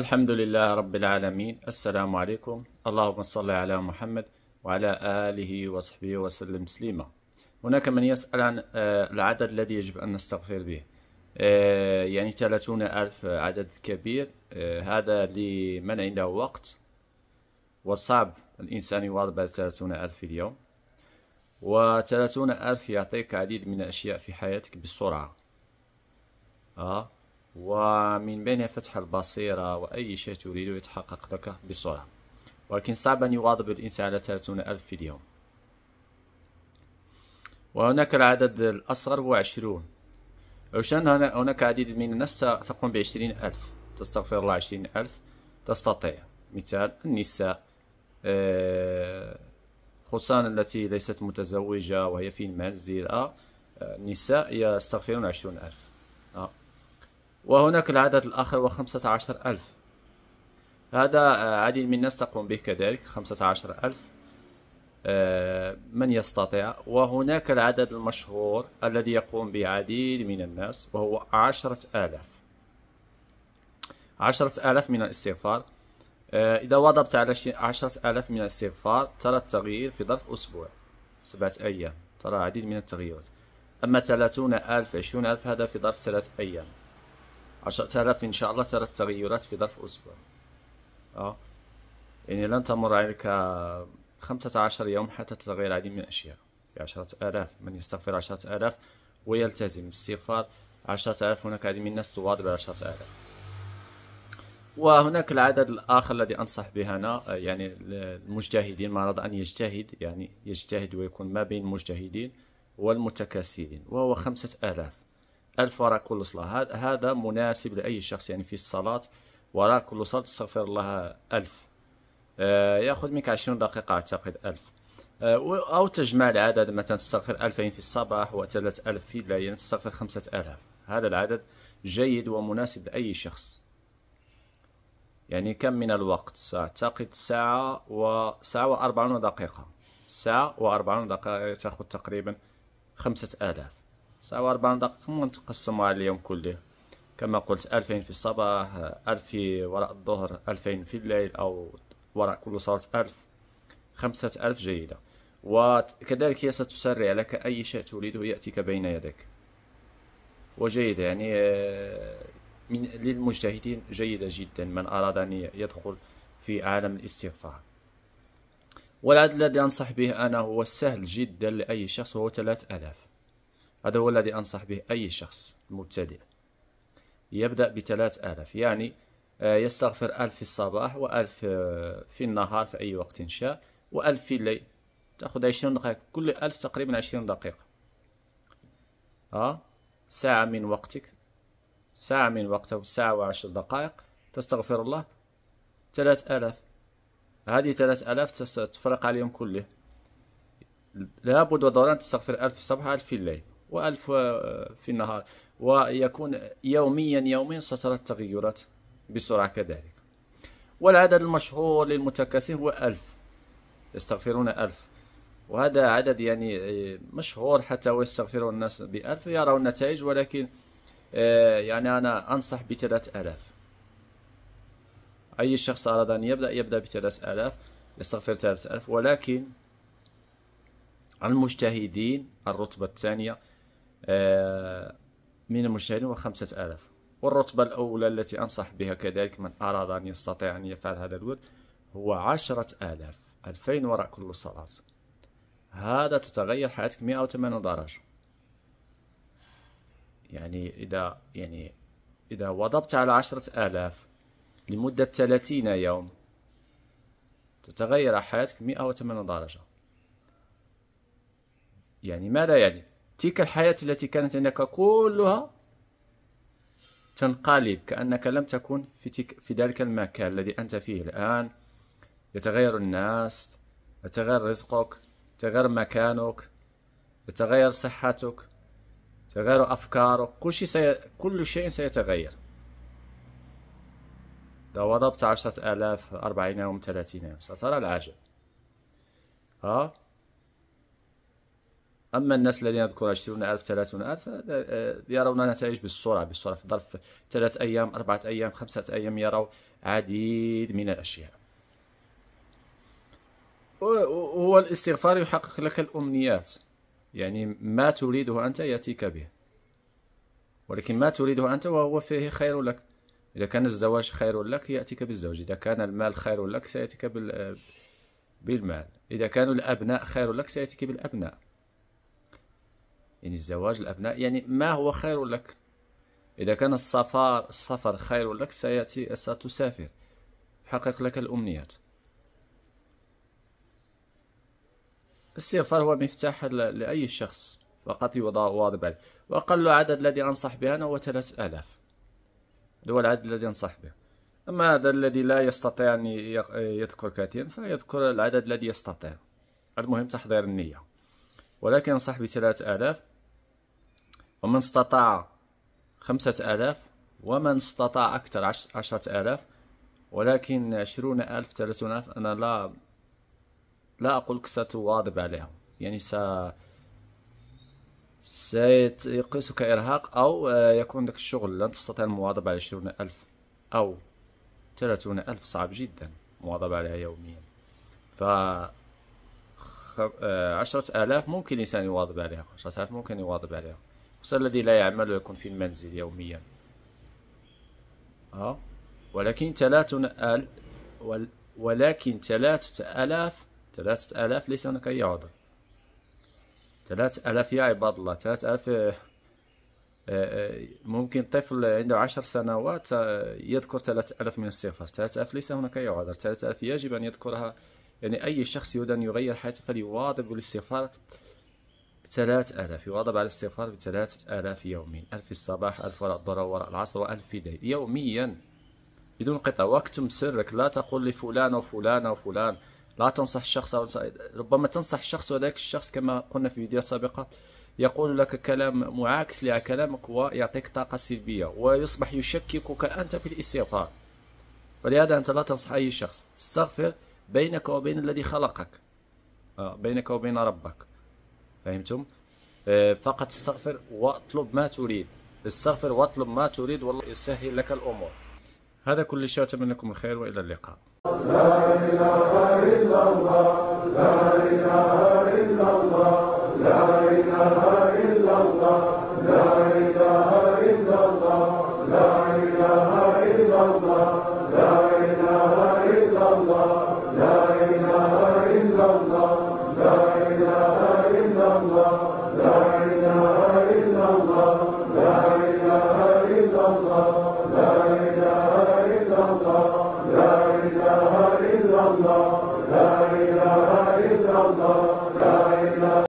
الحمد لله رب العالمين السلام عليكم اللهم صل على محمد وعلى آله وصحبه وسلم تسليما هناك من يسأل عن آه، العدد الذي يجب أن نستغفر به آه، يعني ثلاثون ألف عدد كبير آه، هذا لمن عنده وقت وصعب الإنسان يواظب على ثلاثون ألف في اليوم وثلاثون ألف يعطيك عديد من الأشياء في حياتك بسرعة آه ومن بينها فتح البصيرة وأي شيء تريد يتحقق لك بسرعة ولكن صعب أن يواظب الإنسان على 30 ألف في اليوم وهناك العدد الأصغر هو 20 عشان هناك عديد من الناس تقوم بعشرين ألف تستغفر الله عشرين ألف تستطيع مثال النساء آه، خصوصا التي ليست متزوجة وهي في المنزل آه، النساء يستغفرون عشرون ألف آه، وهناك العدد الآخر وخمسة عشر ألف هذا آه، عديد من الناس تقوم به كذلك خمسة عشر ألف آه، من يستطيع وهناك العدد المشهور الذي يقوم به عديد من الناس وهو عشرة آلاف عشرة آلاف من الاستغفار آه، إذا واظبت على عشرة آلاف من الاستغفار ترى التغيير في ظرف أسبوع سبعة أيام ترى عديد من التغييرات أما ثلاثون ألف عشرون ألف هذا في ظرف ثلاثة أيام 10000 إن شاء الله ترى التغيرات في ظرف أسبوع أه يعني لن تمر عليك خمسة عشر يوم حتى تتغير العديد من الأشياء في عشرة آلاف من يستغفر عشرة آلاف ويلتزم استغفار عشرة آلاف هناك العديد من الناس تواضع عشرة آلاف وهناك العدد الآخر الذي أنصح به أنا يعني المجتهدين ما أن يجتهد يعني يجتهد ويكون ما بين المجتهدين والمتكاسلين وهو خمسة آلاف ألف وراء كل صلاة هذا مناسب لأي شخص يعني في الصلاة وراء كل صلاة تستغفر الله ألف آه، ياخذ منك عشرين دقيقة أعتقد ألف آه، أو تجمع العدد مثلا تستغفر ألفين في الصباح وثلاث ألف في الليل يعني تستغفر خمسة آلاف هذا العدد جيد ومناسب لأي شخص يعني كم من الوقت أعتقد ساعة وساعة وأربعون دقيقة ساعة وأربعون دقيقة تأخذ تقريبا خمسة آلاف ساعة دقائق دقيقة ونتقسمها على اليوم كله كما قلت ألفين في الصباح ألف في وراء الظهر ألفين في الليل أو وراء كل صلاة ألف خمسة ألف جيدة وكذلك هي ستسرع لك أي شيء تريده يأتيك بين يدك وجيدة يعني آه، من للمجتهدين جيدة جدا من أراد أن يدخل في عالم الاستغفار والعدد الذي أنصح به أنا هو السهل جدا لأي شخص وهو 3000 هذا هو الذي أنصح به أي شخص مبتدئ يبدأ بثلاث آلاف يعني آه، يستغفر ألف في الصباح وألف آه، في النهار في أي وقت شاء وألف في الليل تأخذ عشرين دقيقة كل ألف تقريبا عشرين دقيقة ها آه؟ ساعة من وقتك ساعة من وقته ساعة وعشر دقائق تستغفر الله ثلاث آلاف هذه ثلاث آلاف تفرق عليهم كله لابد وضرورا تستغفر ألف في الصباح ألف في الليل وألف آه، في النهار ويكون يوميا يوميا سترى التغيرات بسرعة كذلك والعدد المشهور للمتكاسين هو ألف يستغفرون ألف وهذا عدد يعني آه، مشهور حتى ويستغفر الناس بألف يروا النتائج ولكن آه، يعني أنا أنصح بثلاثة آلاف أي شخص أراد أن يبدأ يبدأ بثلاثة آلاف يستغفر ثلاثة آلاف ولكن المجتهدين الرتبة الثانية آه، من المشاهدين هو آلاف والرتبة الأولى التي أنصح بها كذلك من أراد أن يستطيع أن يفعل هذا الود هو عشرة آلاف ألفين وراء كل الصلاة هذا تتغير حياتك 180 درجة يعني إذا يعني إذا وضبت على عشرة آلاف لمدة ثلاثين يوم تتغير حياتك 180 درجة يعني ماذا يعني تلك الحياة التي كانت عندك كلها تنقلب كأنك لم تكن في, تك في ذلك المكان الذي أنت فيه الآن يتغير الناس يتغير رزقك يتغير مكانك يتغير صحتك تغير أفكارك كل شيء, سي... كل شيء سيتغير لو وضبت عشرة آلاف أربعين يوم ثلاثين يوم سترى العجب ها أما الناس الذين يذكرون 20 ألف 30 ألف آه، يرون نتائج بالسرعة بالسرعة في ظرف ثلاث أيام أربعة أيام خمسة أيام يروا عديد من الأشياء هو الاستغفار يحقق لك الأمنيات يعني ما تريده أنت يأتيك به ولكن ما تريده أنت وهو فيه خير لك إذا كان الزواج خير لك يأتيك بالزوج إذا كان المال خير لك سيأتيك آه، بالمال إذا كانوا الأبناء خير لك سيأتيك بالأبناء يعني الزواج الأبناء يعني ما هو خير لك إذا كان السفر السفر خير لك سيأتي ستسافر حقق لك الأمنيات الاستغفار هو مفتاح لأي شخص فقط واضب عليه وأقل عدد الذي أنصح به أنا هو 3000 هو العدد الذي أنصح به أما هذا الذي لا يستطيع أن يذكر كثيرا فيذكر العدد الذي يستطيع المهم تحضير النية ولكن أنصح بثلاث آلاف ومن استطاع خمسة آلاف ومن استطاع أكثر عشرة آلاف ولكن عشرون ألف ثلاثون ألف أنا لا لا أقول ستواظب عليها يعني س سيقيسك إرهاق أو آه، يكون لك الشغل لن تستطيع المواظبة على عشرون ألف أو ثلاثون ألف صعب جدا مواظبة عليها يوميا ف آه، عشرة آلاف ممكن الإنسان يواظب عليها عشرة آلاف ممكن يواظب عليها الذي لا يعمل ويكون في المنزل يوميا أه؟ ولكن ثلاثة آل ول ولكن ثلاثة آلاف ثلاثة آلاف ليس هناك أي عذر ثلاثة آلاف يا عباد الله ثلاثة آلاف آه، آه، ممكن طفل عنده عشر سنوات آه، يذكر ثلاثة آلاف من الصفر ثلاثة آلاف ليس هناك أي عذر ثلاثة آلاف يجب أن يذكرها يعني أي شخص يريد أن يغير حياته فليواظب بالاستغفار ثلاث آلاف يواظب على الاستغفار بثلاث آلاف يوميا ألف في الصباح ألف وراء الظهر وراء العصر وألف في الليل يوميا بدون قطع واكتم سرك لا تقول لفلان وفلان وفلان لا تنصح الشخص أو ربما تنصح الشخص وذاك الشخص كما قلنا في فيديوهات سابقة يقول لك كلام معاكس لكلامك ويعطيك طاقة سلبية ويصبح يشككك أنت في الاستغفار ولهذا أنت لا تنصح أي شخص استغفر بينك وبين الذي خلقك آه، بينك وبين ربك فهمتم آه، فقط استغفر واطلب ما تريد استغفر واطلب ما تريد والله يسهل لك الأمور هذا كل شيء أتمنى لكم الخير وإلى اللقاء لا إله إلا الله لا إله إلا الله